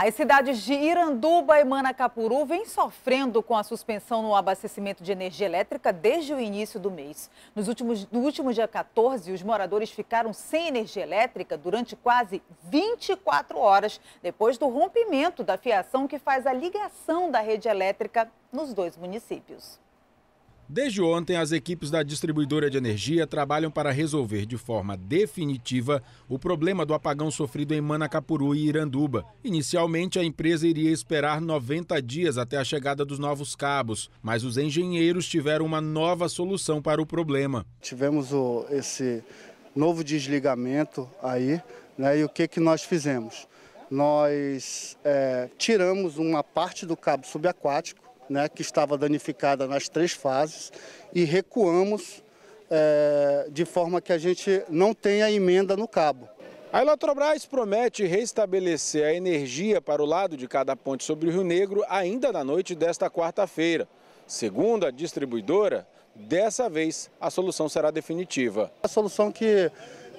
As cidades de Iranduba e Manacapuru vêm sofrendo com a suspensão no abastecimento de energia elétrica desde o início do mês. Nos últimos, no último dia 14, os moradores ficaram sem energia elétrica durante quase 24 horas, depois do rompimento da fiação que faz a ligação da rede elétrica nos dois municípios. Desde ontem, as equipes da distribuidora de energia trabalham para resolver de forma definitiva o problema do apagão sofrido em Manacapuru e Iranduba. Inicialmente, a empresa iria esperar 90 dias até a chegada dos novos cabos, mas os engenheiros tiveram uma nova solução para o problema. Tivemos o, esse novo desligamento aí, né, e o que, que nós fizemos? Nós é, tiramos uma parte do cabo subaquático né, que estava danificada nas três fases, e recuamos é, de forma que a gente não tenha emenda no cabo. A Eletrobras promete restabelecer a energia para o lado de cada ponte sobre o Rio Negro ainda na noite desta quarta-feira. Segundo a distribuidora, dessa vez a solução será definitiva. A solução que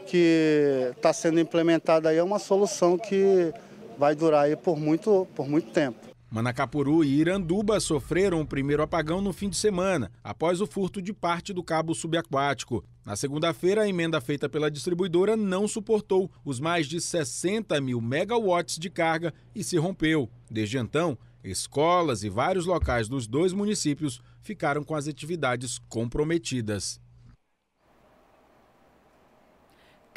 que está sendo implementada aí é uma solução que vai durar aí por muito, por muito tempo. Manacapuru e Iranduba sofreram o primeiro apagão no fim de semana, após o furto de parte do cabo subaquático. Na segunda-feira, a emenda feita pela distribuidora não suportou os mais de 60 mil megawatts de carga e se rompeu. Desde então, escolas e vários locais dos dois municípios ficaram com as atividades comprometidas.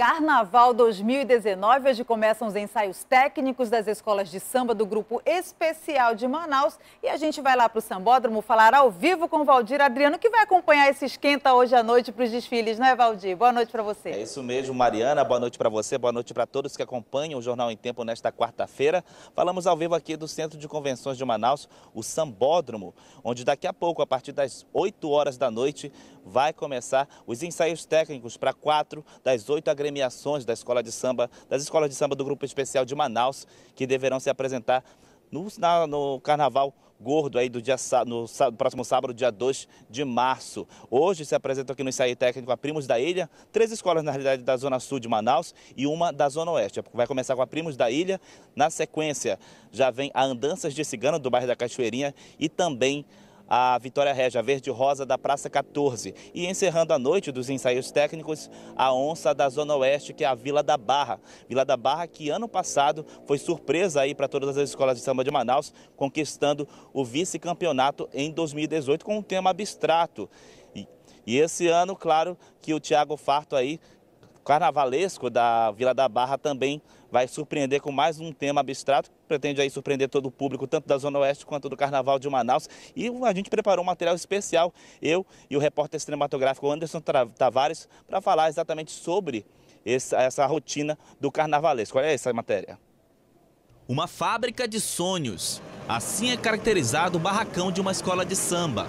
Carnaval 2019. Hoje começam os ensaios técnicos das escolas de samba do Grupo Especial de Manaus. E a gente vai lá para o Sambódromo falar ao vivo com o Valdir Adriano, que vai acompanhar esse esquenta hoje à noite para os desfiles, não é, Valdir? Boa noite para você. É isso mesmo, Mariana. Boa noite para você, boa noite para todos que acompanham o Jornal em Tempo nesta quarta-feira. Falamos ao vivo aqui do Centro de Convenções de Manaus, o Sambódromo, onde daqui a pouco, a partir das 8 horas da noite, vai começar os ensaios técnicos para quatro das oito agremiações agremiações da escola de samba, das escolas de samba do Grupo Especial de Manaus, que deverão se apresentar no, na, no carnaval gordo aí do dia no, no próximo sábado, dia 2 de março. Hoje se apresentam aqui no ensaio técnico a Primos da Ilha, três escolas na realidade da Zona Sul de Manaus e uma da Zona Oeste. Vai começar com a Primos da Ilha, na sequência já vem a Andanças de Cigano do bairro da Cachoeirinha e também a Vitória Régia Verde Rosa da Praça 14. E encerrando a noite dos ensaios técnicos, a onça da Zona Oeste, que é a Vila da Barra. Vila da Barra que ano passado foi surpresa aí para todas as escolas de samba de Manaus, conquistando o vice-campeonato em 2018 com um tema abstrato. E, esse ano, claro, que o Tiago Farto aí carnavalesco da Vila da Barra também vai surpreender com mais um tema abstrato, que pretende aí surpreender todo o público, tanto da Zona Oeste quanto do Carnaval de Manaus. E a gente preparou um material especial, eu e o repórter cinematográfico Anderson Tavares, para falar exatamente sobre essa, essa rotina do carnavalesco. Olha essa matéria. Uma fábrica de sonhos. Assim é caracterizado o barracão de uma escola de samba.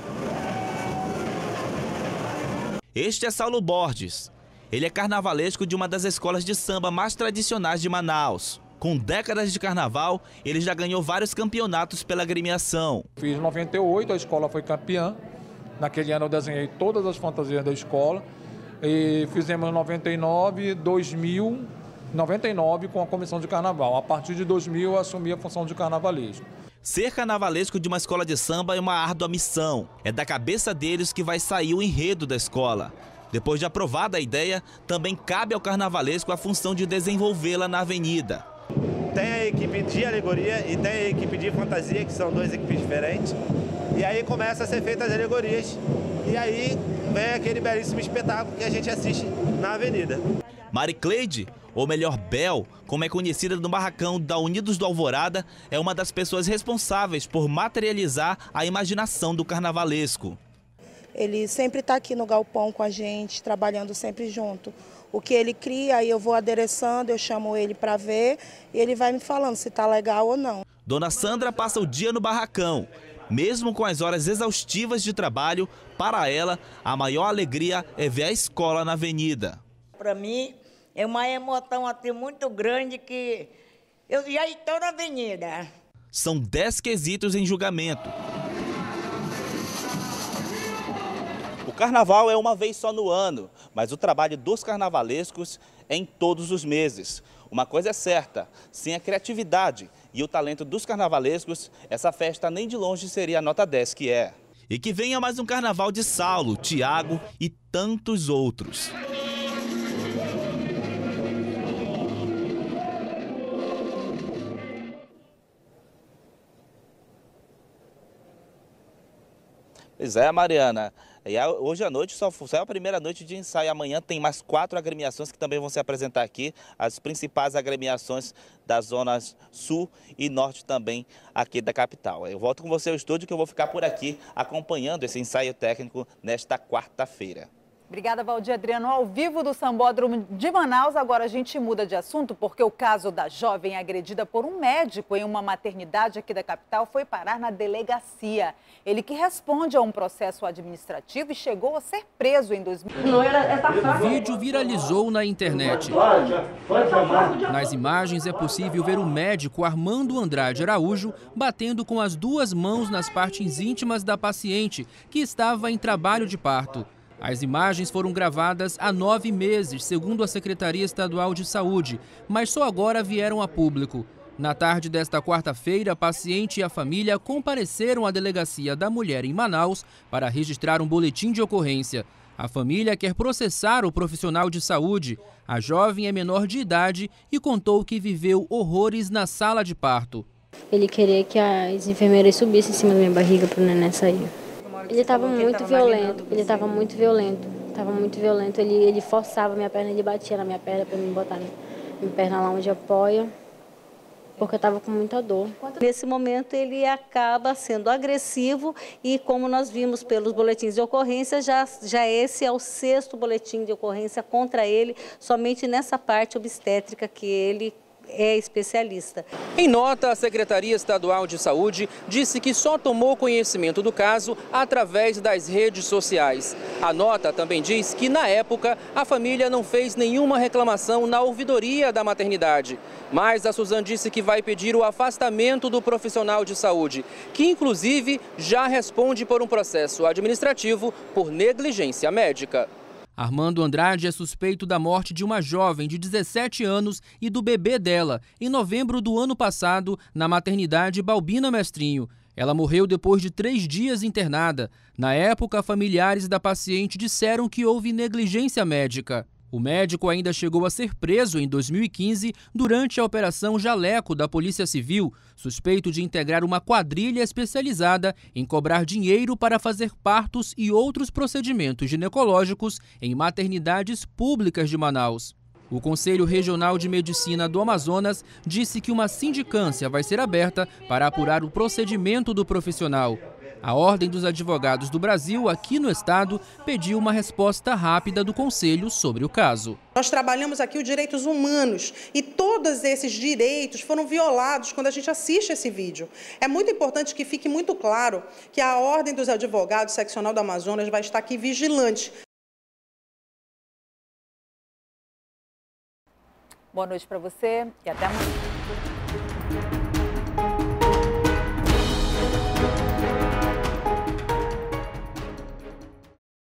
Este é Saulo Borges, ele é carnavalesco de uma das escolas de samba mais tradicionais de Manaus. Com décadas de carnaval, ele já ganhou vários campeonatos pela agremiação. Fiz 98, a escola foi campeã. Naquele ano eu desenhei todas as fantasias da escola. E fizemos 99, 2000, 99 com a comissão de carnaval. A partir de 2000 eu assumi a função de carnavalesco. Ser carnavalesco de uma escola de samba é uma árdua missão. É da cabeça deles que vai sair o enredo da escola. Depois de aprovada a ideia, também cabe ao carnavalesco a função de desenvolvê-la na avenida. Tem a equipe de alegoria e tem a equipe de fantasia, que são duas equipes diferentes. E aí começa a ser feitas as alegorias. E aí vem aquele belíssimo espetáculo que a gente assiste na avenida. Mari Cleide, ou melhor Bel, como é conhecida no barracão da Unidos do Alvorada, é uma das pessoas responsáveis por materializar a imaginação do carnavalesco. Ele sempre está aqui no galpão com a gente, trabalhando sempre junto. O que ele cria, aí eu vou adereçando, eu chamo ele para ver e ele vai me falando se está legal ou não. Dona Sandra passa o dia no barracão. Mesmo com as horas exaustivas de trabalho, para ela, a maior alegria é ver a escola na avenida. Para mim, é uma emoção assim muito grande que eu já estou na avenida. São 10 quesitos em julgamento. O carnaval é uma vez só no ano, mas o trabalho dos carnavalescos é em todos os meses. Uma coisa é certa, sem a criatividade e o talento dos carnavalescos, essa festa nem de longe seria a nota 10 que é. E que venha mais um carnaval de Saulo, Tiago e tantos outros. Pois é, Mariana. E é, hoje à noite só, é a primeira noite de ensaio. Amanhã tem mais quatro agremiações que também vão se apresentar aqui. As principais agremiações das zonas sul e norte também aqui da capital. Eu volto com você ao estúdio que eu vou ficar por aqui acompanhando esse ensaio técnico nesta quarta-feira. Obrigada, Valdir Adriano. Ao vivo do Sambódromo de Manaus, agora a gente muda de assunto porque o caso da jovem agredida por um médico em uma maternidade aqui da capital foi parar na delegacia. Ele que responde a um processo administrativo e chegou a ser preso em 2019. É o vídeo viralizou na internet. Nas imagens é possível ver o médico Armando Andrade Araújo batendo com as duas mãos nas partes íntimas da paciente, que estava em trabalho de parto. As imagens foram gravadas há nove meses, segundo a Secretaria Estadual de Saúde, mas só agora vieram a público. Na tarde desta quarta-feira, a paciente e a família compareceram à delegacia da mulher em Manaus para registrar um boletim de ocorrência. A família quer processar o profissional de saúde. A jovem é menor de idade e contou que viveu horrores na sala de parto. Ele queria que as enfermeiras subissem em cima da minha barriga para o neném sair. Ele estava muito violento. Ele estava muito violento. Tava muito violento. Ele, ele forçava minha perna, ele batia na minha perna para me botar minha perna lá onde apoia. Porque eu estava com muita dor. Nesse momento, ele acaba sendo agressivo e, como nós vimos pelos boletins de ocorrência, já, já esse é o sexto boletim de ocorrência contra ele, somente nessa parte obstétrica que ele é especialista. Em nota, a Secretaria Estadual de Saúde disse que só tomou conhecimento do caso através das redes sociais. A nota também diz que, na época, a família não fez nenhuma reclamação na ouvidoria da maternidade. Mas a Suzan disse que vai pedir o afastamento do profissional de saúde, que inclusive já responde por um processo administrativo por negligência médica. Armando Andrade é suspeito da morte de uma jovem de 17 anos e do bebê dela, em novembro do ano passado, na maternidade Balbina Mestrinho. Ela morreu depois de três dias internada. Na época, familiares da paciente disseram que houve negligência médica. O médico ainda chegou a ser preso em 2015 durante a Operação Jaleco da Polícia Civil, suspeito de integrar uma quadrilha especializada em cobrar dinheiro para fazer partos e outros procedimentos ginecológicos em maternidades públicas de Manaus. O Conselho Regional de Medicina do Amazonas disse que uma sindicância vai ser aberta para apurar o procedimento do profissional. A Ordem dos Advogados do Brasil, aqui no Estado, pediu uma resposta rápida do Conselho sobre o caso. Nós trabalhamos aqui os direitos humanos e todos esses direitos foram violados quando a gente assiste esse vídeo. É muito importante que fique muito claro que a Ordem dos Advogados Seccional do Amazonas vai estar aqui vigilante. Boa noite para você e até amanhã.